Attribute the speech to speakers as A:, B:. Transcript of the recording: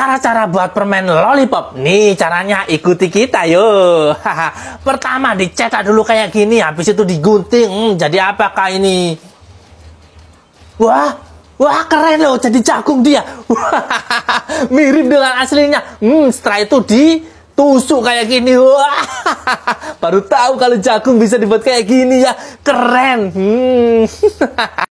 A: Cara-cara buat permen lollipop. Nih caranya ikuti kita yo. Pertama dicetak dulu kayak gini, habis itu digunting. Hmm, jadi apakah ini? Wah, wah keren loh, jadi jagung dia. Mirip dengan aslinya. Hmm, setelah itu ditusuk kayak gini wah baru tahu kalau jagung bisa dibuat kayak gini ya keren hmm.